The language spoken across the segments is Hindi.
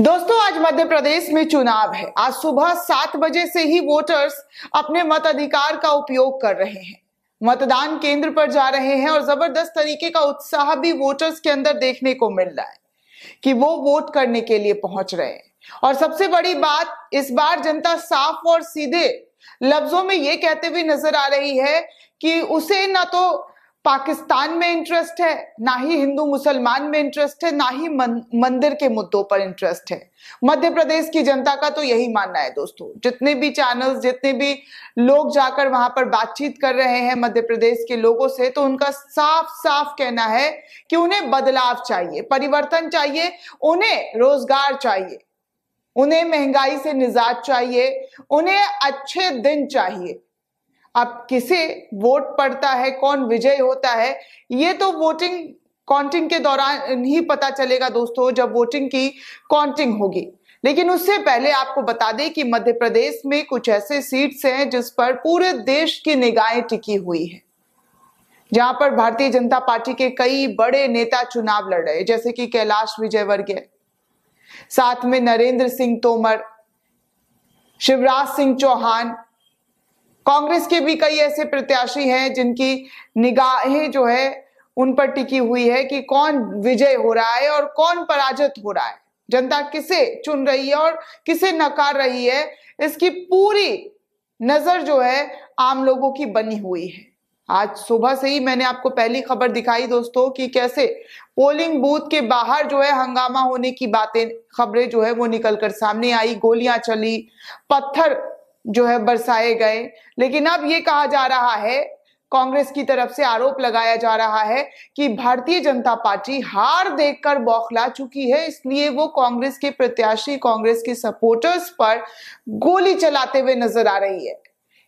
दोस्तों आज मध्य प्रदेश में चुनाव है आज सुबह सात बजे से ही वोटर्स अपने मत अधिकार का उपयोग कर रहे हैं मतदान केंद्र पर जा रहे हैं और जबरदस्त तरीके का उत्साह भी वोटर्स के अंदर देखने को मिल रहा है कि वो वोट करने के लिए पहुंच रहे हैं और सबसे बड़ी बात इस बार जनता साफ और सीधे लफ्जों में ये कहते हुए नजर आ रही है कि उसे ना तो पाकिस्तान में इंटरेस्ट है ना ही हिंदू मुसलमान में इंटरेस्ट है ना ही मंदिर के मुद्दों पर इंटरेस्ट है मध्य प्रदेश की जनता का तो यही मानना है दोस्तों जितने भी चैनल्स जितने भी लोग जाकर वहां पर बातचीत कर रहे हैं मध्य प्रदेश के लोगों से तो उनका साफ साफ कहना है कि उन्हें बदलाव चाहिए परिवर्तन चाहिए उन्हें रोजगार चाहिए उन्हें महंगाई से निजात चाहिए उन्हें अच्छे दिन चाहिए अब किसे वोट पड़ता है कौन विजय होता है ये तो वोटिंग काउंटिंग के दौरान ही पता चलेगा दोस्तों जब वोटिंग की काउंटिंग होगी लेकिन उससे पहले आपको बता दें कि मध्य प्रदेश में कुछ ऐसे सीट्स हैं जिस पर पूरे देश की निगाहें टिकी हुई है जहां पर भारतीय जनता पार्टी के कई बड़े नेता चुनाव लड़ रहे जैसे कि कैलाश विजयवर्गीय साथ में नरेंद्र सिंह तोमर शिवराज सिंह चौहान कांग्रेस के भी कई ऐसे प्रत्याशी हैं जिनकी निगाहें जो है उन पर टिकी हुई है कि कौन विजय हो रहा है और कौन पराजित हो रहा है जनता किसे चुन रही है और किसे नकार रही है इसकी पूरी नजर जो है आम लोगों की बनी हुई है आज सुबह से ही मैंने आपको पहली खबर दिखाई दोस्तों कि कैसे पोलिंग बूथ के बाहर जो है हंगामा होने की बातें खबरें जो है वो निकलकर सामने आई गोलियां चली पत्थर जो है बरसाए गए लेकिन अब ये कहा जा रहा है कांग्रेस की तरफ से आरोप लगाया जा रहा है कि भारतीय जनता पार्टी हार देखकर बौखला चुकी है इसलिए वो कांग्रेस के प्रत्याशी कांग्रेस के सपोर्टर्स पर गोली चलाते हुए नजर आ रही है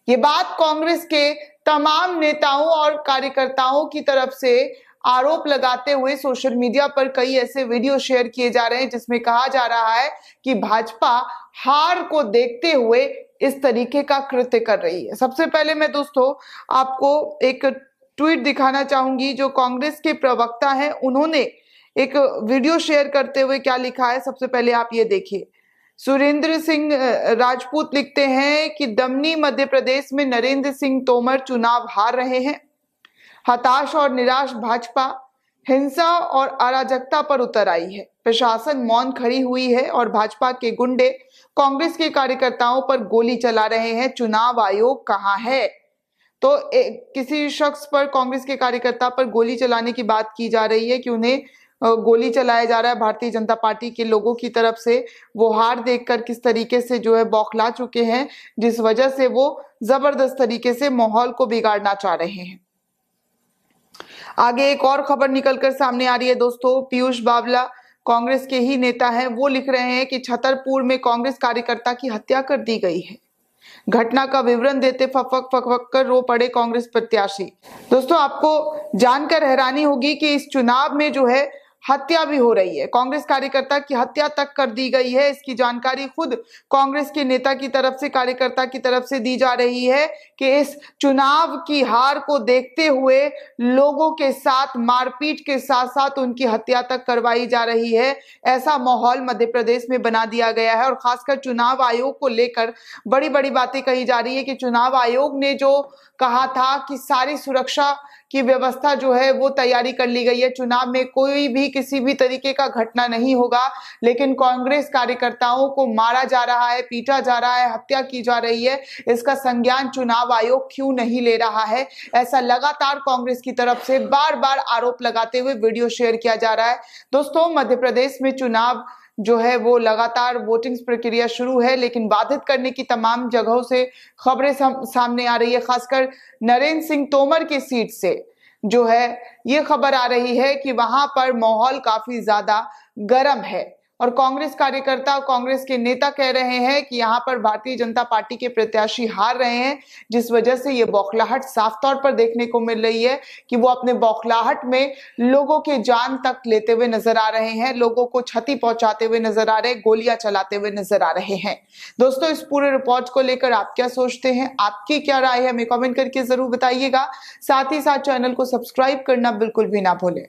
ये बात कांग्रेस के तमाम नेताओं और कार्यकर्ताओं की तरफ से आरोप लगाते हुए सोशल मीडिया पर कई ऐसे वीडियो शेयर किए जा रहे हैं जिसमें कहा जा रहा है कि भाजपा हार को देखते हुए इस तरीके का कृत्य कर रही है सबसे पहले मैं दोस्तों आपको एक ट्वीट दिखाना चाहूंगी जो कांग्रेस के प्रवक्ता हैं उन्होंने एक वीडियो शेयर करते हुए क्या लिखा है सबसे पहले आप ये देखिए सुरेंद्र सिंह राजपूत लिखते हैं कि दमनी मध्य प्रदेश में नरेंद्र सिंह तोमर चुनाव हार रहे हैं हताश और निराश भाजपा हिंसा और अराजकता पर उतर आई है प्रशासन मौन खड़ी हुई है और भाजपा के गुंडे कांग्रेस के कार्यकर्ताओं पर गोली चला रहे हैं चुनाव आयोग कहाँ है तो ए, किसी शख्स पर कांग्रेस के कार्यकर्ता पर गोली चलाने की बात की जा रही है कि उन्हें गोली चलाया जा रहा है भारतीय जनता पार्टी के लोगों की तरफ से वो हार देख किस तरीके से जो है बौखला चुके हैं जिस वजह से वो जबरदस्त तरीके से माहौल को बिगाड़ना चाह रहे हैं आगे एक और खबर निकलकर सामने आ रही है दोस्तों पीयूष बावला कांग्रेस के ही नेता हैं वो लिख रहे हैं कि छतरपुर में कांग्रेस कार्यकर्ता की हत्या कर दी गई है घटना का विवरण देते फफक फफक कर रो पड़े कांग्रेस प्रत्याशी दोस्तों आपको जानकर हैरानी होगी कि इस चुनाव में जो है हत्या भी हो रही है कांग्रेस कार्यकर्ता की हत्या तक कर दी गई है इसकी जानकारी खुद कांग्रेस के नेता की तरफ से कार्यकर्ता की तरफ से दी जा रही है कि इस चुनाव की हार को देखते हुए लोगों के साथ मारपीट के साथ साथ उनकी हत्या तक करवाई जा रही है ऐसा माहौल मध्य प्रदेश में बना दिया गया है और खासकर चुनाव आयोग को लेकर बड़ी बड़ी बातें कही जा रही है कि चुनाव आयोग ने जो कहा था कि सारी सुरक्षा की व्यवस्था जो है वो तैयारी कर ली गई है चुनाव में कोई भी किसी भी तरीके का घटना नहीं होगा लेकिन कांग्रेस कार्यकर्ताओं को मारा जा रहा है पीटा जा रहा है हत्या की जा रही है इसका संज्ञान चुनाव आयोग क्यों नहीं ले रहा है ऐसा लगातार कांग्रेस की तरफ से बार बार आरोप लगाते हुए वीडियो शेयर किया जा रहा है दोस्तों मध्य प्रदेश में चुनाव जो है वो लगातार वोटिंग प्रक्रिया शुरू है लेकिन बाधित करने की तमाम जगहों से खबरें सामने आ रही है खासकर नरेंद्र सिंह तोमर की सीट से जो है ये खबर आ रही है कि वहां पर माहौल काफी ज्यादा गर्म है और कांग्रेस कार्यकर्ता और कांग्रेस के नेता कह रहे हैं कि यहाँ पर भारतीय जनता पार्टी के प्रत्याशी हार रहे हैं जिस वजह से ये बौखलाहट साफ तौर पर देखने को मिल रही है कि वो अपने बौखलाहट में लोगों के जान तक लेते हुए नजर आ रहे हैं लोगों को क्षति पहुंचाते हुए नजर आ रहे गोलियां चलाते हुए नजर आ रहे हैं दोस्तों इस पूरे रिपोर्ट को लेकर आप क्या सोचते हैं आपकी क्या राय है हमें कॉमेंट करके जरूर बताइएगा साथ ही साथ चैनल को सब्सक्राइब करना बिल्कुल भी ना भूलें